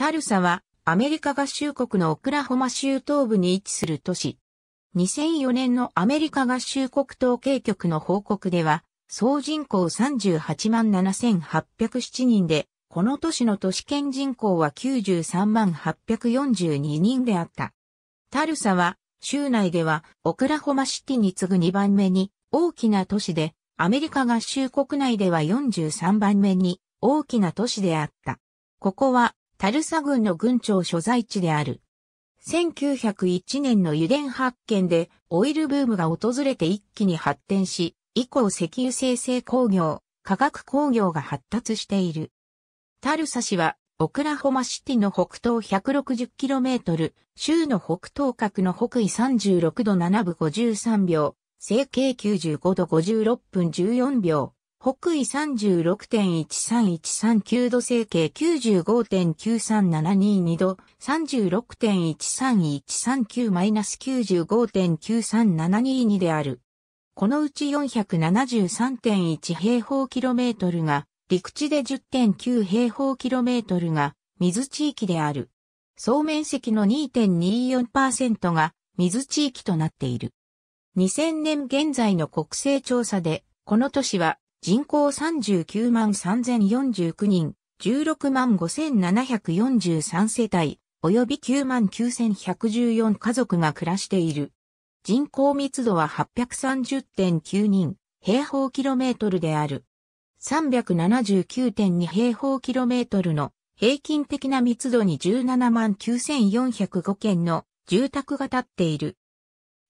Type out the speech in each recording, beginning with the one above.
タルサは、アメリカ合衆国のオクラホマ州東部に位置する都市。2004年のアメリカ合衆国統計局の報告では、総人口38万7807人で、この都市の都市圏人口は93万842人であった。タルサは、州内では、オクラホマシティに次ぐ2番目に大きな都市で、アメリカ合衆国内では43番目に大きな都市であった。ここはタルサ軍の軍庁所在地である。1901年の油田発見でオイルブームが訪れて一気に発展し、以降石油生成工業、化学工業が発達している。タルサ市はオクラホマシティの北東 160km、州の北東角の北緯36度7分53秒、整形95度56分14秒、北緯36.13139度整形95.93722度36.13139-95.93722である。このうち473.1平方キロメートルが陸地で10.9平方キロメートルが水地域である。総面積の2.24%が水地域となっている。2000年現在の国勢調査でこの都市は人口39万3049人、16万5743世帯、及び9万9114家族が暮らしている。人口密度は830.9人、平方キロメートルである。379.2平方キロメートルの平均的な密度に17万9405件の住宅が建っている。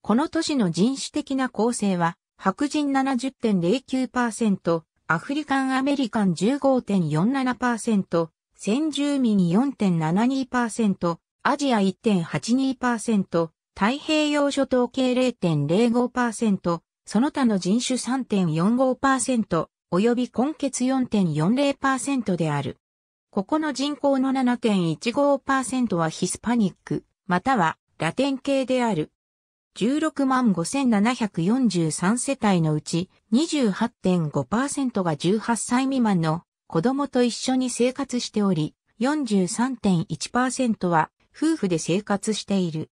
この都市の人種的な構成は白人70.09%、アフリカンアメリカン15.47%、先住民4.72%、アジア1.82%、太平洋諸島系0.05%、その他の人種3.45%、及び根血4.40%である。ここの人口の7.15%はヒスパニック、またはラテン系である。16万5743世帯のうち28.5%が18歳未満の子供と一緒に生活しており、43.1%は夫婦で生活している。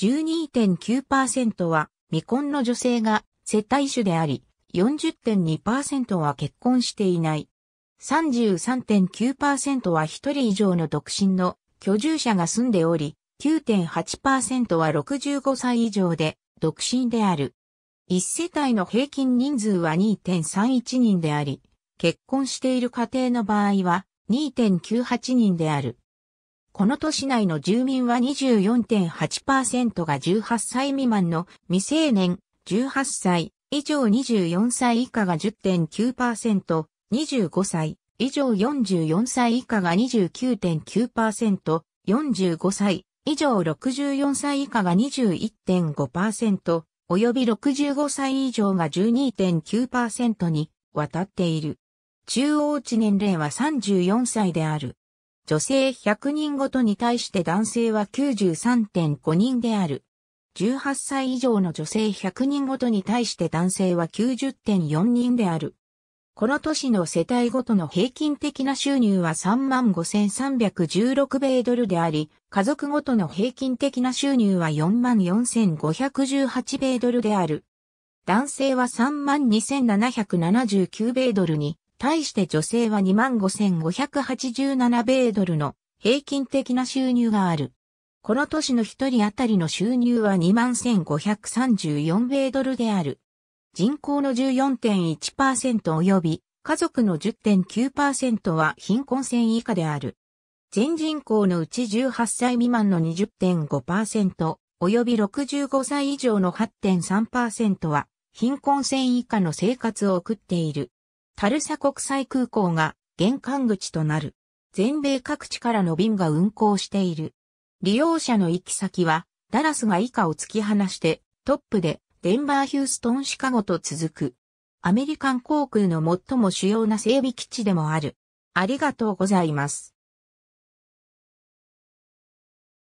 12.9%は未婚の女性が接待主であり、40.2%は結婚していない。33.9%は一人以上の独身の居住者が住んでおり、9.8%は65歳以上で、独身である。1世帯の平均人数は2.31人であり、結婚している家庭の場合は2.98人である。この都市内の住民は24.8%が18歳未満の未成年、18歳以上24歳以下が10.9%、25歳以上44歳以下が29.9%、45歳以上64歳以下が21.5%、及び65歳以上が12.9%に渡っている。中央値年齢は34歳である。女性100人ごとに対して男性は93.5人である。18歳以上の女性100人ごとに対して男性は90.4人である。この都市の世帯ごとの平均的な収入は35,316米ドルであり、家族ごとの平均的な収入は44,518米ドルである。男性は32,779米ドルに、対して女性は25,587米ドルの平均的な収入がある。この都市の一人当たりの収入は21,534米ドルである。人口の14.1%及び家族の10.9%は貧困線以下である。全人口のうち18歳未満の20.5%及び65歳以上の8.3%は貧困線以下の生活を送っている。タルサ国際空港が玄関口となる。全米各地からの便が運航している。利用者の行き先は、ダラスが以下を突き放して、トップでデンバー・ヒューストン・シカゴと続く。アメリカン航空の最も主要な整備基地でもある。ありがとうございます。